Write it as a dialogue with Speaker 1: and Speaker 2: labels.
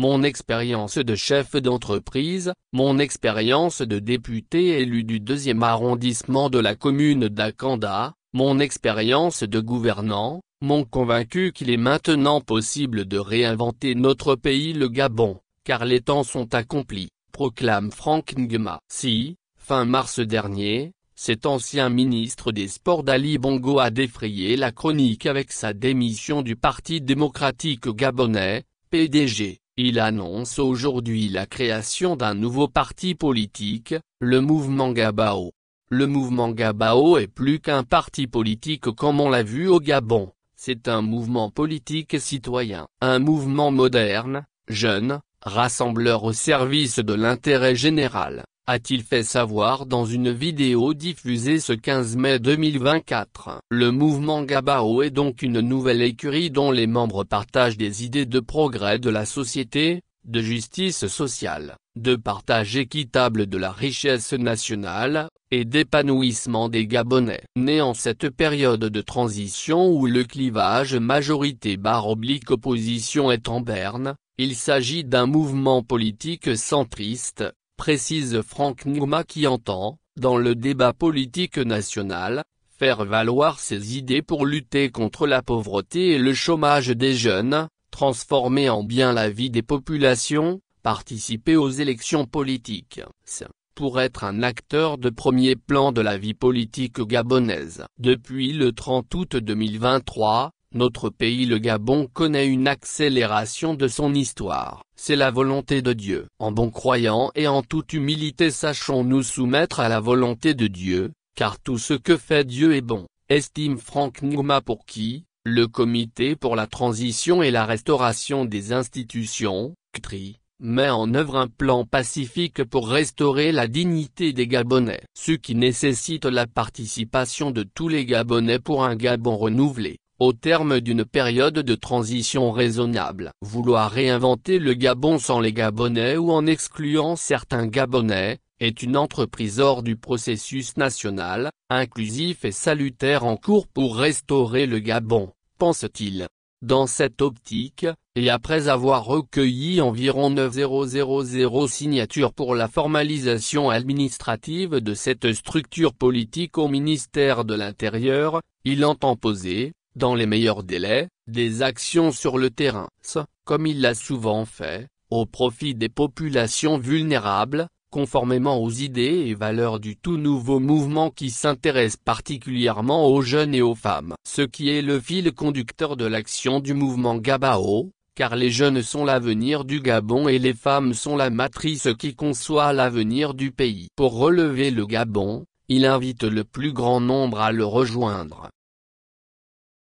Speaker 1: mon expérience de chef d'entreprise, mon expérience de député élu du deuxième arrondissement de la commune d'Akanda, mon expérience de gouvernant, m'ont convaincu qu'il est maintenant possible de réinventer notre pays le Gabon, car les temps sont accomplis, proclame Frank Nguema. Si, fin mars dernier, cet ancien ministre des Sports d'Ali Bongo a défrayé la chronique avec sa démission du Parti démocratique gabonais, PDG. Il annonce aujourd'hui la création d'un nouveau parti politique, le mouvement Gabao. Le mouvement Gabao est plus qu'un parti politique comme on l'a vu au Gabon, c'est un mouvement politique citoyen, un mouvement moderne, jeune, rassembleur au service de l'intérêt général a-t-il fait savoir dans une vidéo diffusée ce 15 mai 2024. Le mouvement Gabao est donc une nouvelle écurie dont les membres partagent des idées de progrès de la société, de justice sociale, de partage équitable de la richesse nationale, et d'épanouissement des Gabonais. Né en cette période de transition où le clivage majorité barre oblique opposition est en berne, il s'agit d'un mouvement politique centriste, précise Franck Mourma qui entend, dans le débat politique national, faire valoir ses idées pour lutter contre la pauvreté et le chômage des jeunes, transformer en bien la vie des populations, participer aux élections politiques, pour être un acteur de premier plan de la vie politique gabonaise. Depuis le 30 août 2023, notre pays le Gabon connaît une accélération de son histoire, c'est la volonté de Dieu. En bon croyant et en toute humilité sachons nous soumettre à la volonté de Dieu, car tout ce que fait Dieu est bon, estime Franck Nouma pour qui, le Comité pour la transition et la restauration des institutions, CTRI, met en œuvre un plan pacifique pour restaurer la dignité des Gabonais, ce qui nécessite la participation de tous les Gabonais pour un Gabon renouvelé au terme d'une période de transition raisonnable. Vouloir réinventer le Gabon sans les Gabonais ou en excluant certains Gabonais, est une entreprise hors du processus national, inclusif et salutaire en cours pour restaurer le Gabon, pense-t-il. Dans cette optique, et après avoir recueilli environ 9000 signatures pour la formalisation administrative de cette structure politique au ministère de l'Intérieur, il entend poser, dans les meilleurs délais, des actions sur le terrain, comme il l'a souvent fait, au profit des populations vulnérables, conformément aux idées et valeurs du tout nouveau mouvement qui s'intéresse particulièrement aux jeunes et aux femmes. Ce qui est le fil conducteur de l'action du mouvement Gabao, car les jeunes sont l'avenir du Gabon et les femmes sont la matrice qui conçoit l'avenir du pays. Pour relever le Gabon, il invite le plus grand nombre à le rejoindre.